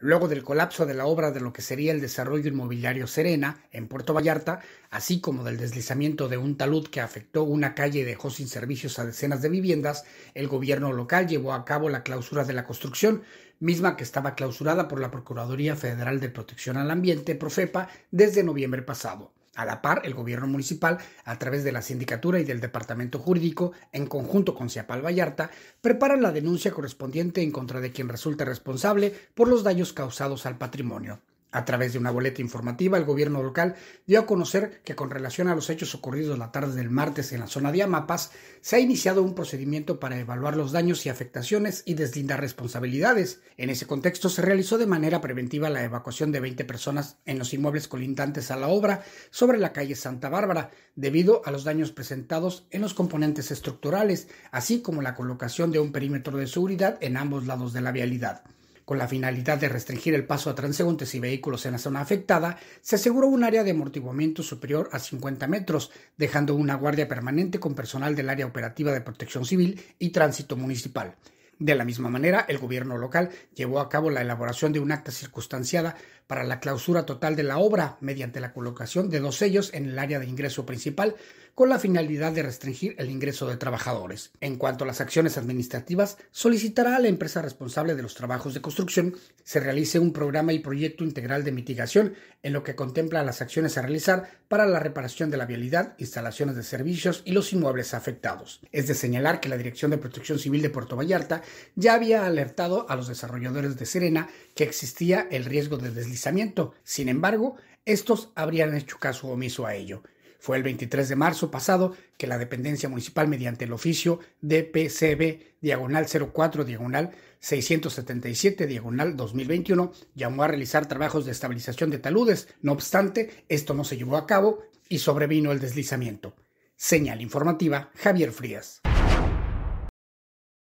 Luego del colapso de la obra de lo que sería el desarrollo inmobiliario Serena, en Puerto Vallarta, así como del deslizamiento de un talud que afectó una calle y dejó sin servicios a decenas de viviendas, el gobierno local llevó a cabo la clausura de la construcción, misma que estaba clausurada por la Procuraduría Federal de Protección al Ambiente, Profepa, desde noviembre pasado. A la par, el gobierno municipal, a través de la sindicatura y del departamento jurídico, en conjunto con Ciapal Vallarta, preparan la denuncia correspondiente en contra de quien resulte responsable por los daños causados al patrimonio. A través de una boleta informativa, el gobierno local dio a conocer que con relación a los hechos ocurridos la tarde del martes en la zona de Amapas, se ha iniciado un procedimiento para evaluar los daños y afectaciones y deslindar responsabilidades. En ese contexto se realizó de manera preventiva la evacuación de 20 personas en los inmuebles colindantes a la obra sobre la calle Santa Bárbara, debido a los daños presentados en los componentes estructurales, así como la colocación de un perímetro de seguridad en ambos lados de la vialidad. Con la finalidad de restringir el paso a transeúntes y vehículos en la zona afectada, se aseguró un área de amortiguamiento superior a 50 metros, dejando una guardia permanente con personal del área operativa de protección civil y tránsito municipal. De la misma manera, el gobierno local llevó a cabo la elaboración de un acta circunstanciada para la clausura total de la obra mediante la colocación de dos sellos en el área de ingreso principal con la finalidad de restringir el ingreso de trabajadores. En cuanto a las acciones administrativas, solicitará a la empresa responsable de los trabajos de construcción se realice un programa y proyecto integral de mitigación en lo que contempla las acciones a realizar para la reparación de la vialidad, instalaciones de servicios y los inmuebles afectados. Es de señalar que la Dirección de Protección Civil de Puerto Vallarta ya había alertado a los desarrolladores de Serena que existía el riesgo de deslizamiento. Sin embargo, estos habrían hecho caso omiso a ello. Fue el 23 de marzo pasado que la dependencia municipal, mediante el oficio DPCB diagonal 04 diagonal 677 diagonal 2021, llamó a realizar trabajos de estabilización de taludes. No obstante, esto no se llevó a cabo y sobrevino el deslizamiento. Señal informativa, Javier Frías.